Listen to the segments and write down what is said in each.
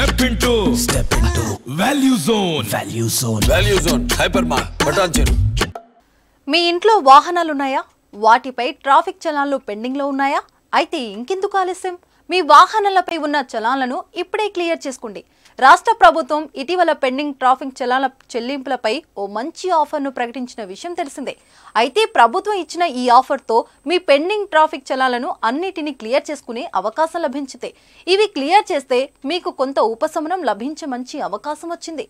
step into step into value zone value zone value zone hyper mark button మీ ఇంట్లో వాహనాలున్నాయా వాటిపై traffic చలాన్లు పెండింగ్లో ఉన్నాయా అయితే ఇంకెందుకు ఆలస్యం మీ వాహనాలపై ఉన్న చలాన్లను ఇప్పుడే క్లియర్ చేసుకోండి రాష్ట్ర ప్రభుత్వం ఇటీవల పెండింగ్ ట్రాఫిక్ చలాల చెల్లింపులపై ఓ మంచి ఆఫర్ను ప్రకటించిన విషయం తెలిసిందే అయితే ప్రభుత్వం ఇచ్చిన ఈ ఆఫర్తో మీ పెండింగ్ ట్రాఫిక్ చలాలను అన్నిటినీ క్లియర్ చేసుకునే అవకాశం లభించితే ఇవి క్లియర్ చేస్తే మీకు కొంత ఉపశమనం లభించే మంచి అవకాశం వచ్చింది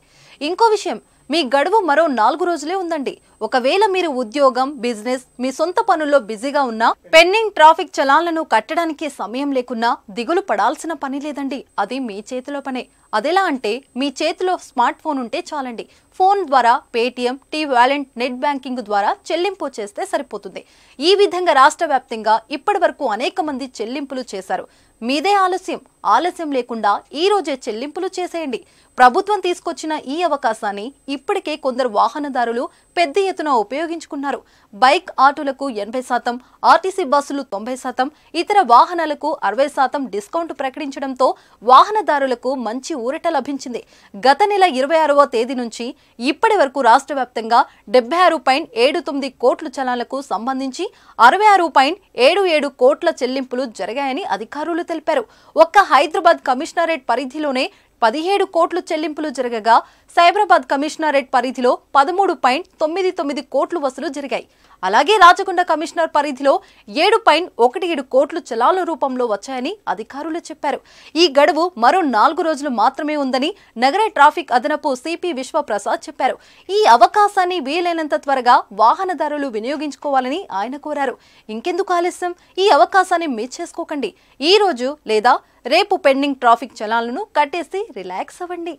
ఇంకో విషయం మీ గడువు మరో నాలుగు రోజులే ఉందండి ఒకవేళ మీరు ఉద్యోగం బిజినెస్ మీ సొంత పనుల్లో బిజీగా ఉన్నా పెండింగ్ ట్రాఫిక్ చలాన్లను కట్టడానికి సమయం లేకున్నా దిగులు పడాల్సిన పని లేదండి అది మీ చేతిలో పనే అదెలా అంటే మీ చేతిలో స్మార్ట్ ఫోన్ ఉంటే చాలండి ఫోన్ ద్వారా పేటీఎం టీ వ్యాలెంట్ నెట్ బ్యాంకింగ్ ద్వారా చెల్లింపు చేస్తే సరిపోతుంది ఈ విధంగా రాష్ట్ర వ్యాప్తంగా ఇప్పటి వరకు అనేక మంది చెల్లింపులు చేశారు మీదే ఆలస్యం ఆలస్యం లేకుండా ఈ రోజే చెల్లింపులు చేసేయండి ప్రభుత్వం తీసుకొచ్చిన ఈ అవకాశాన్ని ఇప్పటికే కొందరు వాహనదారులు పెద్ద ఎత్తున ఉపయోగించుకున్నారు బైక్ ఆటోలకు ఎనభై శాతం ఆర్టీసీ బస్సులు తొంభై శాతం ఇతర వాహనాలకు అరవై శాతం డిస్కౌంట్ ప్రకటించడంతో వాహనదారులకు మంచి ఊరట లభించింది గత నెల ఇరవై ఆరవ తేదీ నుంచి ఇప్పటి వరకు రాష్ట్ర వ్యాప్తంగా డెబ్బై ఆరు పాయింట్ ఏడు తొమ్మిది కోట్ల చలాలకు సంబంధించి అరవై ఆరు పాయింట్ ఏడు ఏడు కోట్ల చెల్లింపులు జరిగాయని అధికారులు తెలిపారు ఒక్క హైదరాబాద్ కమిషనరేట్ పరిధిలోనే పదిహేడు కోట్లు చెల్లింపులు జరగగా సైబరాబాద్ కమిషనరేట్ పరిధిలో పదమూడు పాయింట్ తొమ్మిది తొమ్మిది కోట్లు వసూలు జరిగాయి అలాగే రాచకొండ కమిషనర్ పరిధిలో ఏడు పాయింట్ ఒకటి ఏడు కోట్లు చలాల రూపంలో వచ్చాయని అధికారులు చెప్పారు ఈ గడువు మరో నాలుగు రోజులు మాత్రమే ఉందని నగర ట్రాఫిక్ అదనపు సిపి విశ్వప్రసాద్ చెప్పారు ఈ అవకాశాన్ని వీలైనంత త్వరగా వాహనదారులు వినియోగించుకోవాలని ఆయన కోరారు ఇంకెందుకు ఆలస్యం ఈ అవకాశాన్ని మిస్ చేసుకోకండి ఈ రోజు లేదా రేపు పెండింగ్ ట్రాఫిక్ చలాలను కట్టేసి రిలాక్స్ అవ్వండి